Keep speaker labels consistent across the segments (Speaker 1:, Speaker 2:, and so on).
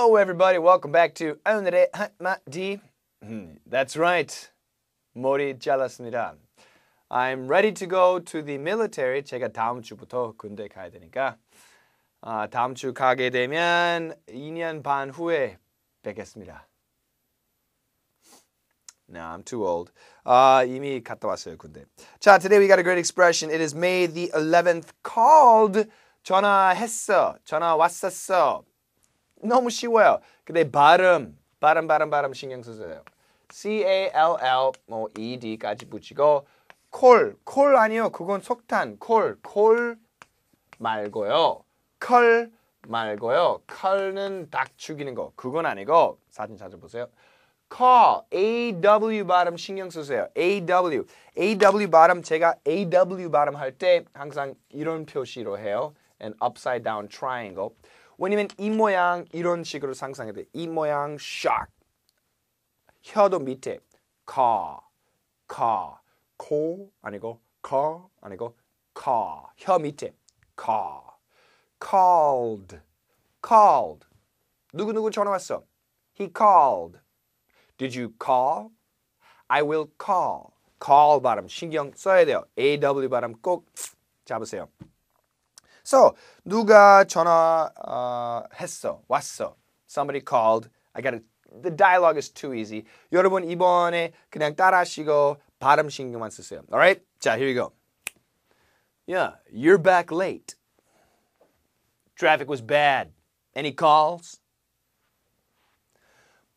Speaker 1: Hello, everybody. Welcome back to 오늘의 한마디. Hmm, that's right. 머리 잘랐습니다. I'm ready to go to the military. 제가 다음 주부터 군대 가야 되니까 아, 다음 주 가게 되면 2년 반 후에 뵙겠습니다. No, I'm too old. Uh, 이미 갔다 왔어요, 군대. 자, today we got a great expression. It is May the 11th called 전화했어, 전화 왔었어. 너무 쉬워요. 근데 발음, 발음, 발음, 발음 신경 쓰세요. C A L L 뭐 E D까지 붙이고 콜, 콜 아니요. 그건 석탄. 콜, 콜 말고요. 컬 말고요. 컬은 닭 죽이는 거. 그건 아니고 사진 찾아보세요. call, aw 발음 신경 쓰세요. aw, aw 발음 제가 aw 발음 할 때 항상 이런 표시로 해요. an upside down triangle. 왜냐면 이 모양 이런 식으로 상상해야 돼. 이 모양 shark. 혀도 밑에 car, car, 코 아니고 car 아니고 car. 혀 밑에 car. called, called. 누구 누구 전화 왔어? He called. Did you call? I will call. call 발음 신경 써야 돼요. AW 발음 꼭 잡으세요. So 누가 전화했어? 했어? 왔어. Somebody called. I got it. The dialogue is too easy. 여러분 이번에 그냥 따라하시고 발음 신경만 쓰세요. Alright? 자, here you go. Yeah, you're back late. Traffic was bad. Any calls?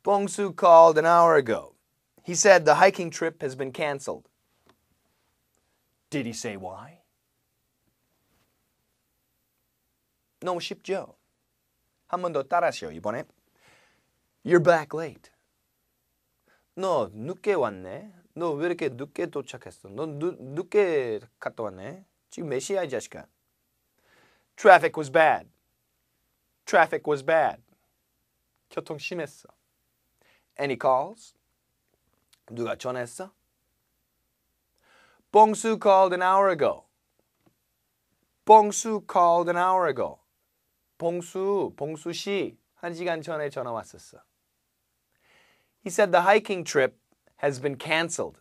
Speaker 1: Bongsu called an hour ago. He said the hiking trip has been canceled. Did he say why? 너무 쉽죠? 한 번 더 따라하시오, 이번에. You're back late. 너 늦게 왔네. 너 왜 이렇게 늦게 도착했어? 너 늦, 늦게 갔다 왔네. 지금 몇 시야, 이 자식아? Traffic was bad. Traffic was bad. 교통 심했어. Any calls? 누가 전화했어? Bongsu called an hour ago. Bongsu called an hour ago. 봉수, 봉수 씨, 한 시간 전에 전화 왔었어. He said the hiking trip has been canceled.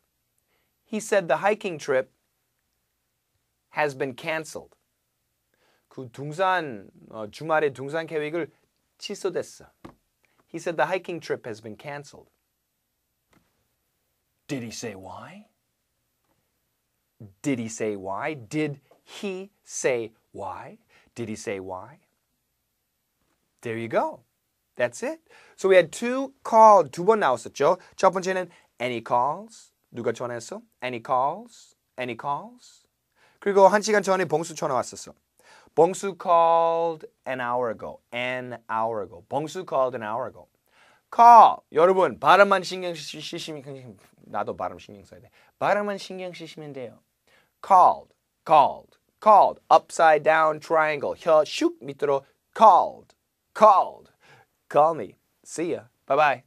Speaker 1: He said the hiking trip has been canceled. 그 등산 어, 주말에 등산 계획을 취소됐어. He said the hiking trip has been canceled. Did he say why? Did he say why? Did he say why? Did he say why? There you go. That's it. So we had two call e 두번 나왔었죠. 첫 번째는 any calls 누가 전화했어? Any calls? Any calls? 그리고 한 시간 전에 봉수 전화 왔었어. 봉수 called an hour ago. An hour ago. 봉수 called an hour ago. call 여러분 발음만 신경 쓰시면 나도 발음 신경 써야 돼. 발음만 신경 쓰시면 돼요. called called called upside down triangle 혀 슉 밑으로 called called. Call me. See ya. Bye bye.